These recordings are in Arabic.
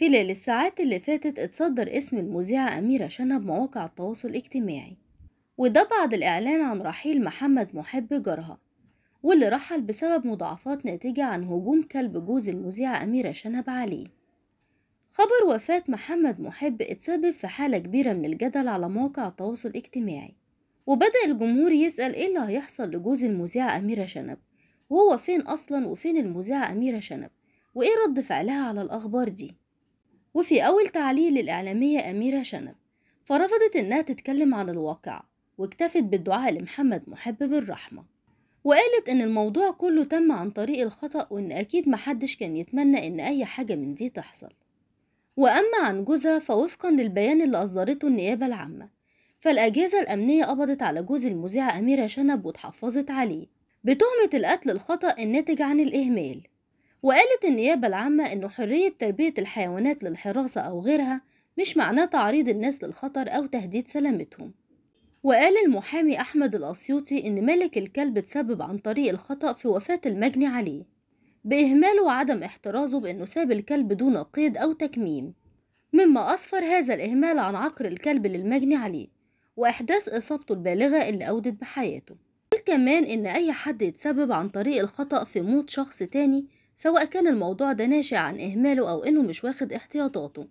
خلال الساعات اللي فاتت اتصدر اسم المذيعة أميرة شنب مواقع التواصل الاجتماعي وده بعد الإعلان عن رحيل محمد محب جارها واللي رحل بسبب مضاعفات ناتجة عن هجوم كلب جوز المذيعة أميرة شنب عليه خبر وفاة محمد محب اتسبب في حالة كبيرة من الجدل على مواقع التواصل الاجتماعي وبدأ الجمهور يسأل ايه اللي هيحصل لجوز المذيعة أميرة شنب وهو فين أصلا وفين المذيعة أميرة شنب وايه رد فعلها على الأخبار دي وفي أول تعليق للإعلامية أميرة شنب فرفضت إنها تتكلم عن الواقع واكتفت بالدعاء لمحمد محب بالرحمة وقالت إن الموضوع كله تم عن طريق الخطأ وإن أكيد محدش كان يتمنى إن أي حاجة من دي تحصل وأما عن جوزها فوفقا للبيان اللي أصدرته النيابة العامة فالأجهزة الأمنية قبضت على جوز المذيعة أميرة شنب واتحفظت عليه بتهمة القتل الخطأ الناتج عن الإهمال وقالت النيابة العامة إنه حرية تربية الحيوانات للحراسة أو غيرها مش معناه تعريض الناس للخطر أو تهديد سلامتهم وقال المحامي أحمد الأسيوطي إن ملك الكلب تسبب عن طريق الخطأ في وفاة المجني عليه بإهماله وعدم احترازه بأنه ساب الكلب دون قيد أو تكميم مما أسفر هذا الإهمال عن عقر الكلب للمجني عليه وإحداث إصابته البالغة اللي أودت بحياته كمان إن أي حد يتسبب عن طريق الخطأ في موت شخص تاني سواء كان الموضوع ده ناشئ عن إهماله أو إنه مش واخد احتياطاته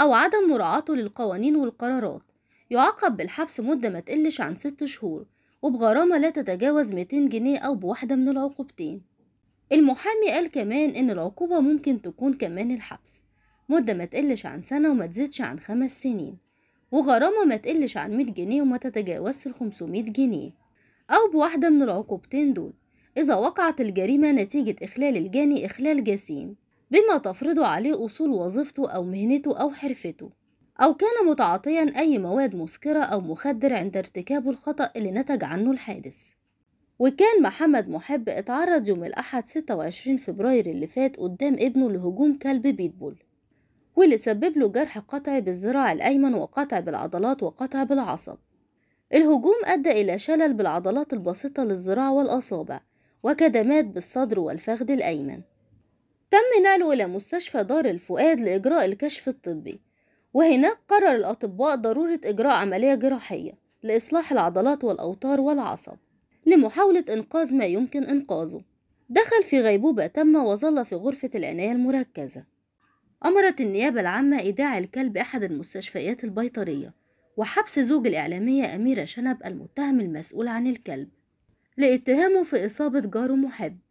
أو عدم مراعاته للقوانين والقرارات يعاقب بالحبس مدة ما تقلش عن ست شهور وبغرامة لا تتجاوز 200 جنيه أو بواحدة من العقوبتين المحامي قال كمان إن العقوبة ممكن تكون كمان الحبس مدة ما تقلش عن سنة وما تزيدش عن خمس سنين وغرامة ما تقلش عن 100 جنيه وما تتجاوز 500 جنيه أو بواحدة من العقوبتين دول إذا وقعت الجريمة نتيجة إخلال الجاني إخلال جسيم بما تفرض عليه أصول وظيفته أو مهنته أو حرفته أو كان متعاطيا أي مواد مسكرة أو مخدر عند ارتكابه الخطأ اللي نتج عنه الحادث وكان محمد محب اتعرض يوم الأحد 26 فبراير اللي فات قدام ابنه لهجوم كلب بيتبول واللي سبب له جرح قطعي بالذراع الأيمن وقطع بالعضلات وقطع بالعصب الهجوم أدى إلى شلل بالعضلات البسيطة للذراع والأصابع وكدمات بالصدر والفخذ الأيمن تم نقله إلى مستشفى دار الفؤاد لإجراء الكشف الطبي وهناك قرر الأطباء ضرورة إجراء عملية جراحية لإصلاح العضلات والأوتار والعصب لمحاولة إنقاذ ما يمكن إنقاذه دخل في غيبوبة تامة وظل في غرفة العناية المركزة أمرت النيابة العامة إيداع الكلب أحد المستشفيات البيطرية وحبس زوج الإعلامية أميرة شنب المتهم المسؤول عن الكلب لاتهامه في إصابة جاره محب